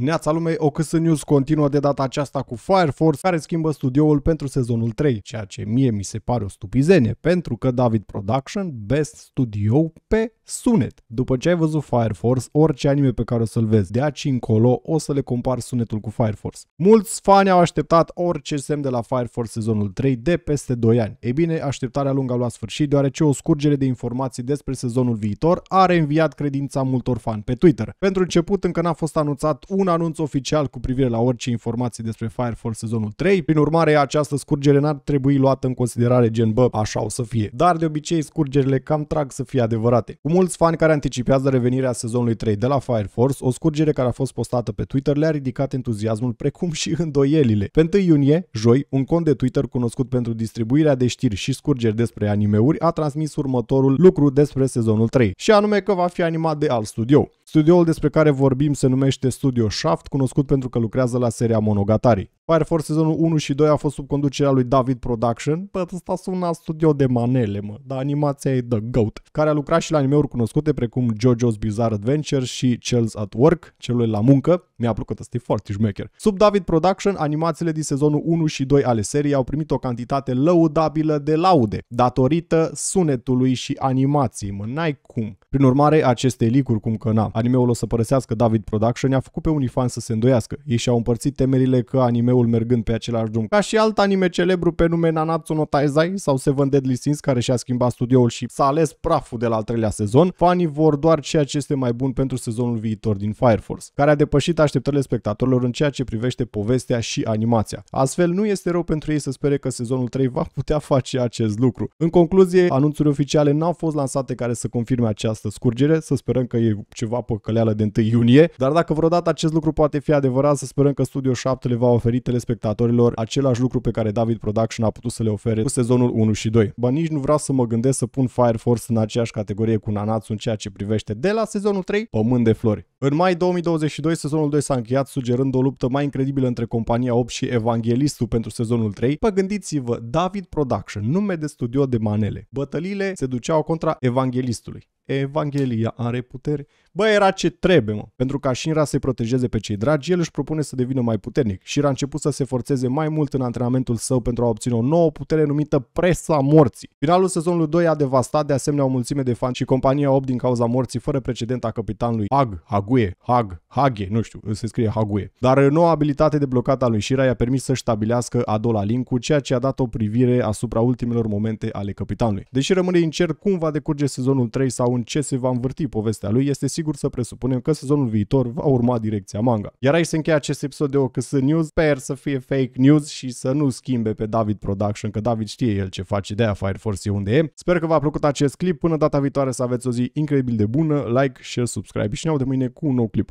Neața lumei, OCS News continuă de data aceasta cu Fire Force, care schimbă studioul pentru sezonul 3, ceea ce mie mi se pare o stupizenie, pentru că David Production, Best Studio pe sunet. După ce ai văzut Fire Force, orice anime pe care o să-l vezi de aici încolo, o să le compari sunetul cu Fire Force. Mulți fani au așteptat orice semn de la Fire Force sezonul 3 de peste 2 ani. Ei bine, așteptarea lungă a luat sfârșit, deoarece o scurgere de informații despre sezonul viitor a reînviat credința multor fani pe Twitter. Pentru început, încă n-a fost anunțat un anunț oficial cu privire la orice informații despre Fire Force sezonul 3, prin urmare, această scurgere n-ar trebui luată în considerare gen, bă, așa o să fie. Dar de obicei, scurgerile cam trag să fie adevărate. Cu mulți fani care anticipează revenirea sezonului 3 de la Fire Force, o scurgere care a fost postată pe Twitter le-a ridicat entuziasmul precum și îndoielile. Pe 1 iunie, joi, un cont de Twitter cunoscut pentru distribuirea de știri și scurgeri despre animeuri a transmis următorul lucru despre sezonul 3, și anume că va fi animat de alt studio. Studioul despre care vorbim se numește Studio Shaft, cunoscut pentru că lucrează la seria Monogatari. Fire Force sezonul 1 și 2 a fost sub conducerea lui David Production. Bă, ăsta sună studio de manele, mă, dar animația e The Goat, care a lucrat și la anime-uri cunoscute precum JoJo's Bizarre Adventure și Cells at Work, celule la muncă. Mi-a plăcut, ăsta e foarte șmecher. Sub David Production, animațiile din sezonul 1 și 2 ale seriei au primit o cantitate lăudabilă de laude, datorită sunetului și animației, mă, n-ai cum. Prin urmare, aceste licuri, cum că na, animeul o să părăsească David Production, i-a făcut pe unii fani să se îndoiască. Ei și-au împărțit temerile că anime ul mergând pe același drum. Ca și alt anime celebru pe nume Nanatsu no Taizai sau Seven Deadly Sins care și-a schimbat studioul și s-a ales praful de la al treilea sezon, fanii vor doar ceea ce este mai bun pentru sezonul viitor din Fire Force, care a depășit așteptările spectatorilor în ceea ce privește povestea și animația. Astfel, nu este rău pentru ei să spere că sezonul 3 va putea face acest lucru. În concluzie, anunțuri oficiale n-au fost lansate care să confirme această scurgere, să sperăm că e ceva păcăleală de 1 iunie, dar dacă vreodată acest lucru poate fi adevărat, să sperăm că Studio 7 le va oferi telespectatorilor același lucru pe care David Production a putut să le ofere cu sezonul 1 și 2. Ba nici nu vreau să mă gândesc să pun Fire Force în aceeași categorie cu Nanatsu în ceea ce privește de la sezonul 3 Pământ de Flori. În mai 2022, sezonul 2 s-a încheiat sugerând o luptă mai incredibilă între compania 8 și Evanghelistul pentru sezonul 3. Pă gândiți-vă, David Production, nume de studio de manele. Bătăliile se duceau contra Evanghelistului. Evanghelia are putere. Bă, era ce trebuie, mă. Pentru ca Shinra să-i protejeze pe cei dragi, el își propune să devină mai puternic. și a început să se forțeze mai mult în antrenamentul său pentru a obține o nouă putere numită Presa Morții. Finalul sezonului 2 a devastat de asemenea o mulțime de fani și compania 8 din cauza morții fără precedent a capitanului Hag, Hague, Hag, Hage, nu știu, se scrie Hague. Dar noua abilitate de blocat a lui Shira i-a permis să stabilească a doua link cu ceea ce a dat o privire asupra ultimelor momente ale capitanului. Deși rămâne incert cum va decurge sezonul 3 sau în ce se va învârti povestea lui, este sigur să presupunem că sezonul viitor va urma direcția manga. Iar aici se încheie acest episod de OKS News, sper să fie fake news și să nu schimbe pe David Production, că David știe el ce face, de-aia Fire Force e unde e. Sper că v-a plăcut acest clip, până data viitoare să aveți o zi incredibil de bună, like, share, subscribe și ne de mâine cu un nou clip.